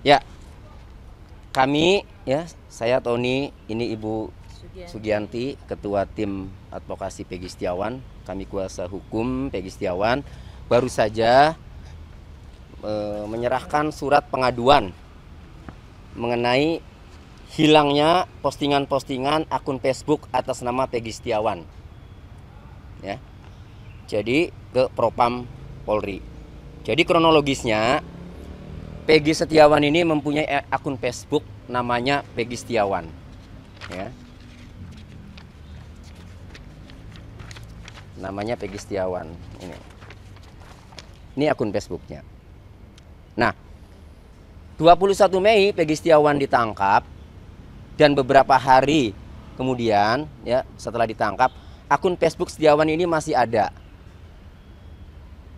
Ya, kami ya saya Tony, ini Ibu Sugianti, Ketua Tim Advokasi Pegi Setiawan. Kami kuasa hukum Pegi Setiawan baru saja e, menyerahkan surat pengaduan mengenai hilangnya postingan-postingan akun Facebook atas nama Pegi Setiawan. Ya. Jadi ke Propam Polri. Jadi kronologisnya Peggy Setiawan ini mempunyai akun Facebook namanya Peggy Setiawan. Ya. Namanya Peggy Setiawan ini. Ini akun Facebooknya. Nah, 21 Mei Peggy Setiawan ditangkap dan beberapa hari kemudian ya setelah ditangkap akun Facebook Setiawan ini masih ada.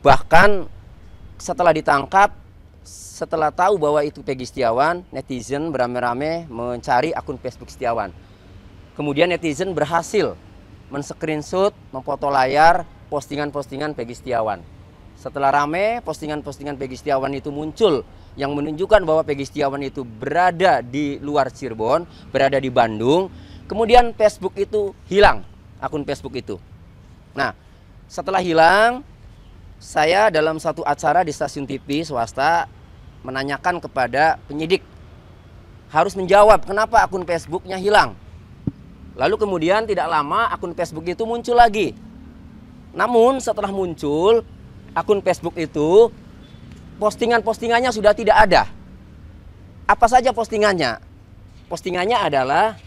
Bahkan setelah ditangkap setelah tahu bahwa itu Peggy Setiawan, netizen beramai-ramai mencari akun Facebook Setiawan. Kemudian netizen berhasil men-screenshot, memfoto layar postingan-postingan Peggy Setiawan. Setelah rame, postingan-postingan Peggy Setiawan itu muncul yang menunjukkan bahwa Peggy Setiawan itu berada di luar Cirebon, berada di Bandung. Kemudian Facebook itu hilang, akun Facebook itu. Nah, setelah hilang, saya dalam satu acara di stasiun TV swasta menanyakan kepada penyidik harus menjawab kenapa akun Facebooknya hilang. Lalu kemudian tidak lama akun Facebook itu muncul lagi. Namun setelah muncul akun Facebook itu postingan-postingannya sudah tidak ada. Apa saja postingannya? Postingannya adalah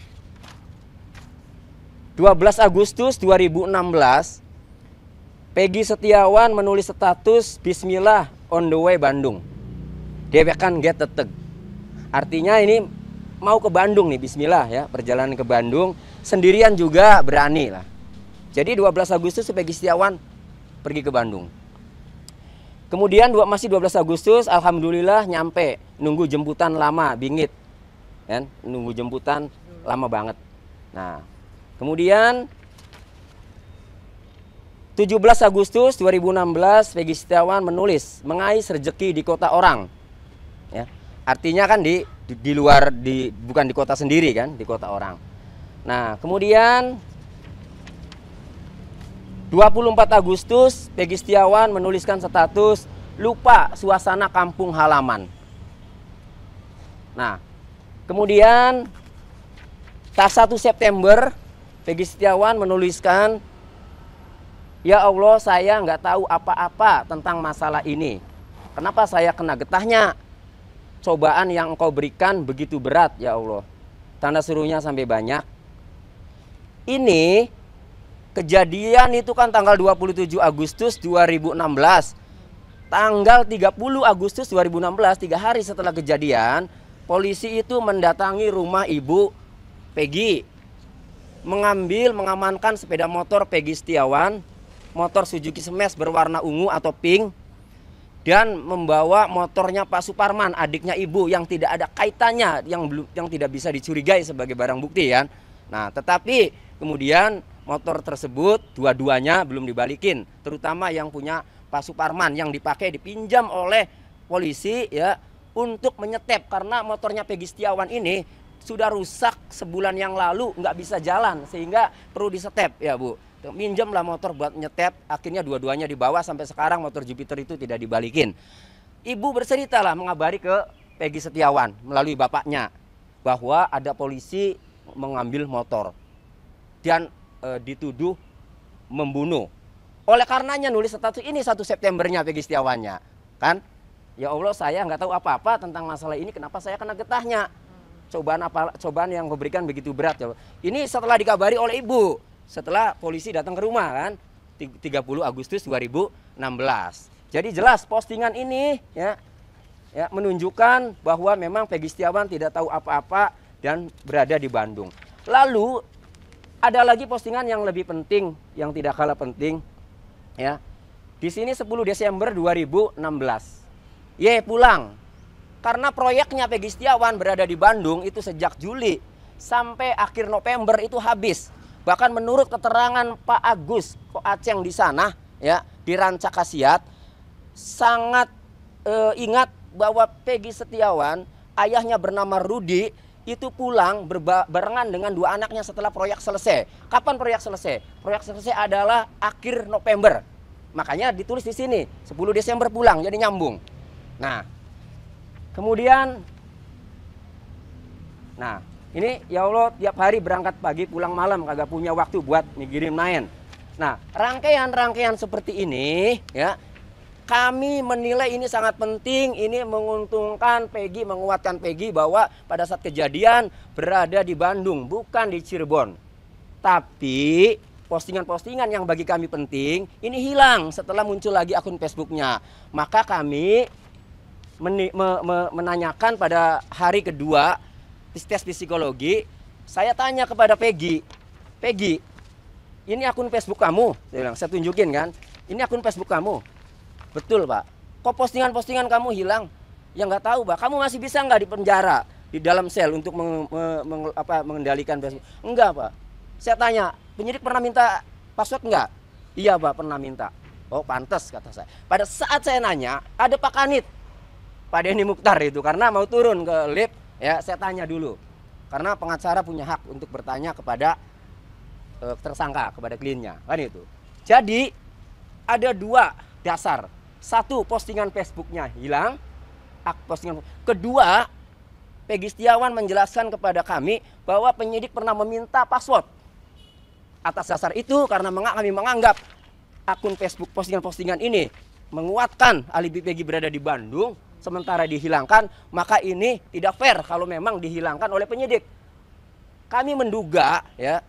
12 Agustus 2016 Peggy Setiawan menulis status Bismillah on the way Bandung. Dia kan get teteg. Artinya ini mau ke Bandung nih Bismillah ya perjalanan ke Bandung sendirian juga berani lah. Jadi 12 Agustus Peggy Setiawan pergi ke Bandung. Kemudian dua, masih 12 Agustus Alhamdulillah nyampe nunggu jemputan lama bingit kan nunggu jemputan lama banget. Nah kemudian 17 Agustus 2016 Peggy Setiawan menulis mengais rejeki di kota orang. Ya. Artinya kan di, di di luar di bukan di kota sendiri kan, di kota orang. Nah, kemudian 24 Agustus Peggy Setiawan menuliskan status lupa suasana kampung halaman. Nah, kemudian tas 1 September Peggy Setiawan menuliskan Ya Allah, saya nggak tahu apa-apa tentang masalah ini. Kenapa saya kena getahnya? Cobaan yang engkau berikan begitu berat, ya Allah. Tanda serunya sampai banyak. Ini kejadian itu kan tanggal 27 Agustus 2016. Tanggal 30 Agustus 2016, tiga hari setelah kejadian, polisi itu mendatangi rumah ibu Peggy mengambil mengamankan sepeda motor Peggy Setiawan motor Suzuki Smash berwarna ungu atau pink dan membawa motornya Pak Suparman, adiknya ibu yang tidak ada kaitannya, yang belum yang tidak bisa dicurigai sebagai barang bukti ya. Nah, tetapi kemudian motor tersebut dua-duanya belum dibalikin, terutama yang punya Pak Suparman yang dipakai dipinjam oleh polisi ya untuk menyetep karena motornya Pegi Setiawan ini sudah rusak sebulan yang lalu nggak bisa jalan sehingga perlu disetep ya Bu. Gitu. lah motor buat nyetet, akhirnya dua-duanya dibawa sampai sekarang motor Jupiter itu tidak dibalikin. Ibu bercerita lah mengabari ke Peggy Setiawan melalui bapaknya bahwa ada polisi mengambil motor dan e, dituduh membunuh. Oleh karenanya nulis status ini satu Septembernya Peggy Setiawannya, kan? Ya Allah saya nggak tahu apa-apa tentang masalah ini kenapa saya kena getahnya cobaan apa cobaan yang memberikan begitu berat ya. Ini setelah dikabari oleh ibu setelah polisi datang ke rumah kan 30 Agustus 2016. Jadi jelas postingan ini ya ya menunjukkan bahwa memang Peggy Setiawan tidak tahu apa-apa dan berada di Bandung. Lalu ada lagi postingan yang lebih penting yang tidak kalah penting ya. Di sini 10 Desember 2016. Ye pulang. Karena proyeknya Peggy Setiawan berada di Bandung itu sejak Juli sampai akhir November itu habis. Bahkan menurut keterangan Pak Agus Pak di sana ya di Ranca sangat e, ingat bahwa Peggy Setiawan ayahnya bernama Rudi itu pulang berbarengan dengan dua anaknya setelah proyek selesai. Kapan proyek selesai? Proyek selesai adalah akhir November. Makanya ditulis di sini 10 Desember pulang jadi nyambung. Nah, kemudian nah ini ya Allah tiap hari berangkat pagi pulang malam kagak punya waktu buat mikirin main. Nah, rangkaian-rangkaian seperti ini ya kami menilai ini sangat penting, ini menguntungkan Peggy, menguatkan Peggy bahwa pada saat kejadian berada di Bandung, bukan di Cirebon. Tapi postingan-postingan yang bagi kami penting ini hilang setelah muncul lagi akun Facebooknya. Maka kami men me me menanyakan pada hari kedua di tes psikologi, saya tanya kepada Peggy, Peggy, ini akun Facebook kamu? Saya bilang, saya tunjukin kan, ini akun Facebook kamu. Betul pak, kok postingan-postingan kamu hilang? Ya nggak tahu pak, kamu masih bisa nggak di penjara, di dalam sel untuk meng, meng, apa, mengendalikan Facebook? Enggak pak, saya tanya, penyidik pernah minta password enggak? Iya pak, pernah minta. Oh pantas kata saya. Pada saat saya nanya, ada Pak Kanit, Pak Denny Mukhtar itu karena mau turun ke lift. Ya, saya tanya dulu. Karena pengacara punya hak untuk bertanya kepada e, tersangka, kepada kliennya, kan itu. Jadi ada dua dasar. Satu, postingan Facebooknya hilang. Postingan. Kedua, Peggy Setiawan menjelaskan kepada kami bahwa penyidik pernah meminta password. Atas dasar itu, karena kami menganggap akun Facebook postingan-postingan ini menguatkan alibi Peggy berada di Bandung, sementara dihilangkan, maka ini tidak fair kalau memang dihilangkan oleh penyidik. Kami menduga ya,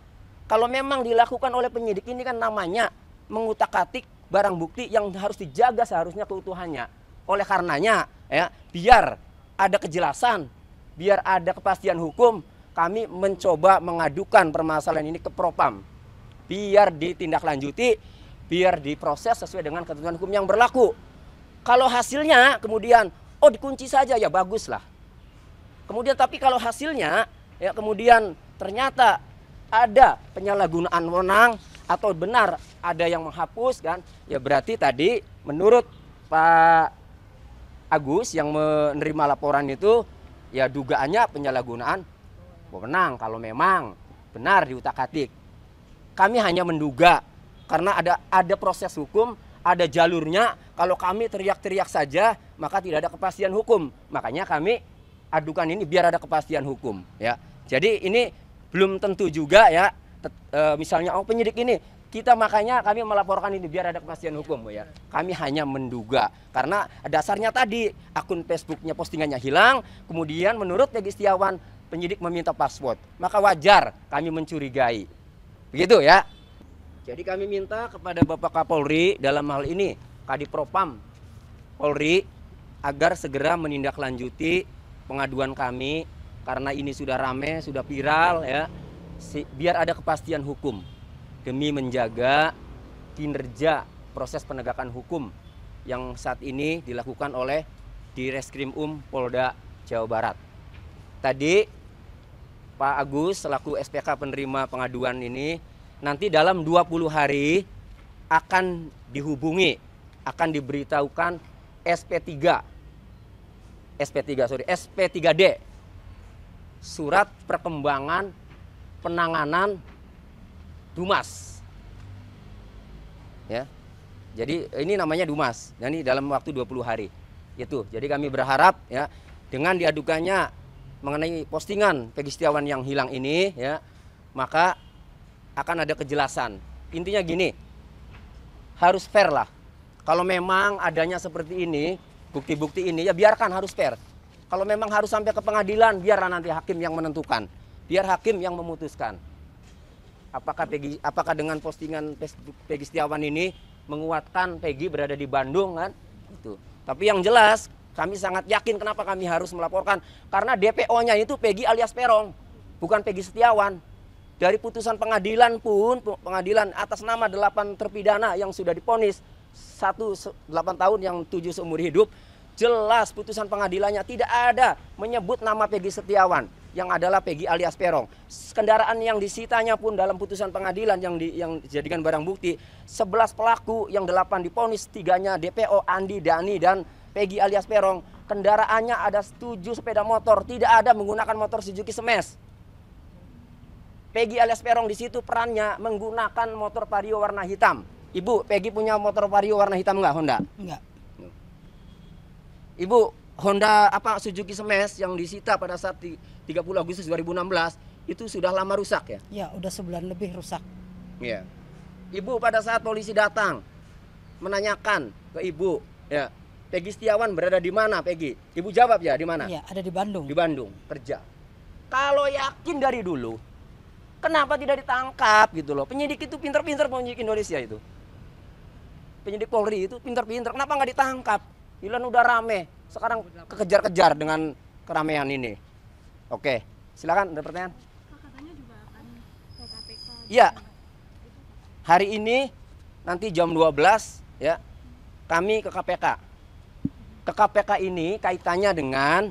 kalau memang dilakukan oleh penyidik ini kan namanya mengutak-atik barang bukti yang harus dijaga seharusnya keutuhannya. Oleh karenanya ya, biar ada kejelasan, biar ada kepastian hukum, kami mencoba mengadukan permasalahan ini ke Propam. Biar ditindaklanjuti, biar diproses sesuai dengan ketentuan hukum yang berlaku. Kalau hasilnya kemudian oh dikunci saja ya baguslah. Kemudian tapi kalau hasilnya ya kemudian ternyata ada penyalahgunaan wewenang atau benar ada yang menghapus kan ya berarti tadi menurut Pak Agus yang menerima laporan itu ya dugaannya penyalahgunaan wewenang kalau memang benar diutak-atik kami hanya menduga karena ada ada proses hukum ada jalurnya. Kalau kami teriak-teriak saja, maka tidak ada kepastian hukum. Makanya kami adukan ini biar ada kepastian hukum, ya. Jadi ini belum tentu juga ya. E, misalnya oh penyidik ini kita makanya kami melaporkan ini biar ada kepastian hukum ya. Kami hanya menduga karena dasarnya tadi akun Facebooknya postingannya hilang, kemudian menurut Peggy Setiawan penyidik meminta password, maka wajar kami mencurigai. Begitu ya. Jadi kami minta kepada Bapak Kapolri dalam hal ini Kadipropam Polri agar segera menindaklanjuti pengaduan kami karena ini sudah rame, sudah viral ya. biar ada kepastian hukum demi menjaga kinerja proses penegakan hukum yang saat ini dilakukan oleh di Reskrim Um Polda Jawa Barat. Tadi Pak Agus selaku SPK penerima pengaduan ini nanti dalam 20 hari akan dihubungi, akan diberitahukan SP3. SP3 sorry, SP3D. Surat perkembangan penanganan Dumas. Ya. Jadi ini namanya Dumas. Dan ini dalam waktu 20 hari. Itu. Jadi kami berharap ya dengan diadukannya mengenai postingan Pegi Setiawan yang hilang ini ya, maka akan ada kejelasan. Intinya gini, harus fair lah. Kalau memang adanya seperti ini, bukti-bukti ini ya biarkan harus fair. Kalau memang harus sampai ke pengadilan, biarlah nanti hakim yang menentukan. Biar hakim yang memutuskan. Apakah Peggy, apakah dengan postingan Peggy Setiawan ini menguatkan Peggy berada di Bandung kan? Itu. Tapi yang jelas kami sangat yakin kenapa kami harus melaporkan karena DPO-nya itu Peggy alias Perong, bukan Peggy Setiawan. Dari putusan pengadilan pun, pengadilan atas nama delapan terpidana yang sudah diponis satu delapan tahun yang tujuh seumur hidup, jelas putusan pengadilannya tidak ada menyebut nama Peggy Setiawan yang adalah Peggy alias Perong. Kendaraan yang disitanya pun dalam putusan pengadilan yang di, yang dijadikan barang bukti sebelas pelaku yang delapan diponis tiganya DPO Andi Dani dan Peggy alias Perong. Kendaraannya ada tujuh sepeda motor, tidak ada menggunakan motor Suzuki Smash. Peggy alias Perong di situ perannya menggunakan motor Vario warna hitam. Ibu, Peggy punya motor Vario warna hitam nggak Honda? Nggak. Ibu, Honda apa Suzuki Smash yang disita pada saat di 30 Agustus 2016 itu sudah lama rusak ya? Ya, udah sebulan lebih rusak. Iya. Ibu pada saat polisi datang menanyakan ke ibu, ya, Peggy Setiawan berada di mana, Peggy? Ibu jawab ya, di mana? Iya, ada di Bandung. Di Bandung, kerja. Kalau yakin dari dulu, Kenapa tidak ditangkap gitu loh? Penyidik itu pinter-pinter penyidik Indonesia itu. Penyidik Polri itu pinter-pinter. Kenapa nggak ditangkap? Ilan udah rame. Sekarang kekejar-kejar dengan keramaian ini. Oke, silakan ada pertanyaan. Gitu. Iya. Hari ini nanti jam 12 ya kami ke KPK. Ke KPK ini kaitannya dengan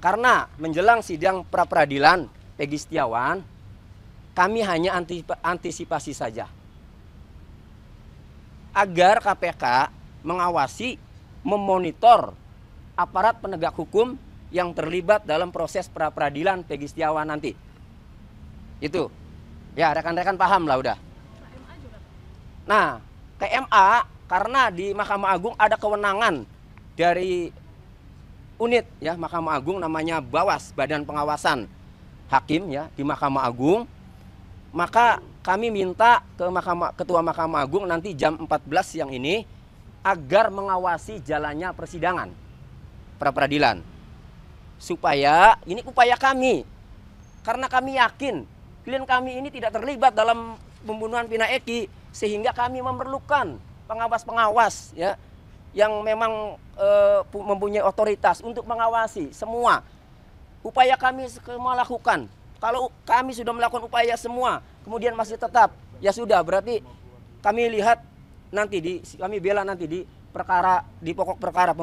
karena menjelang sidang pra peradilan Pegi Setiawan kami hanya antisipasi saja. Agar KPK mengawasi, memonitor aparat penegak hukum yang terlibat dalam proses pra peradilan Pegi Setiawan nanti. Itu. Ya, rekan-rekan paham lah udah. Nah, KMA karena di Mahkamah Agung ada kewenangan dari unit ya Mahkamah Agung namanya Bawas Badan Pengawasan Hakim ya di Mahkamah Agung maka kami minta ke Mahkamah, Ketua Mahkamah Agung nanti jam 14 siang ini agar mengawasi jalannya persidangan pra peradilan supaya ini upaya kami karena kami yakin klien kami ini tidak terlibat dalam pembunuhan Pina Eki sehingga kami memerlukan pengawas-pengawas ya yang memang e, mempunyai otoritas untuk mengawasi semua upaya kami semua lakukan kalau kami sudah melakukan upaya semua, kemudian masih tetap, ya sudah berarti kami lihat nanti di kami bela nanti di perkara di pokok perkara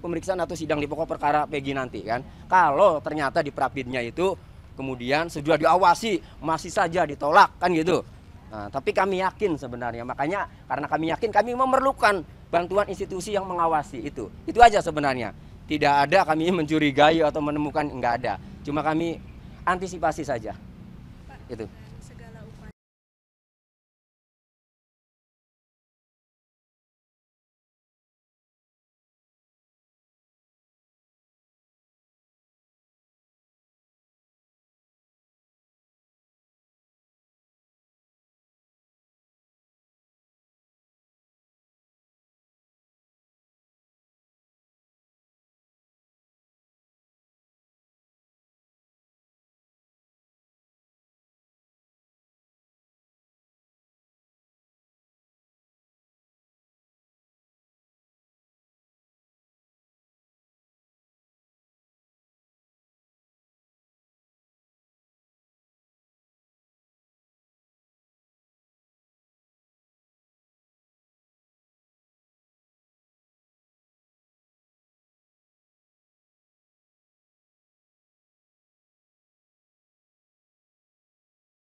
pemeriksaan atau sidang di pokok perkara PG nanti kan. Kalau ternyata di prapidnya itu kemudian sudah diawasi masih saja ditolak kan gitu. Nah, tapi kami yakin sebenarnya makanya karena kami yakin kami memerlukan bantuan institusi yang mengawasi itu. Itu aja sebenarnya. Tidak ada kami mencurigai atau menemukan enggak ada. Cuma kami antisipasi saja. Pak, itu.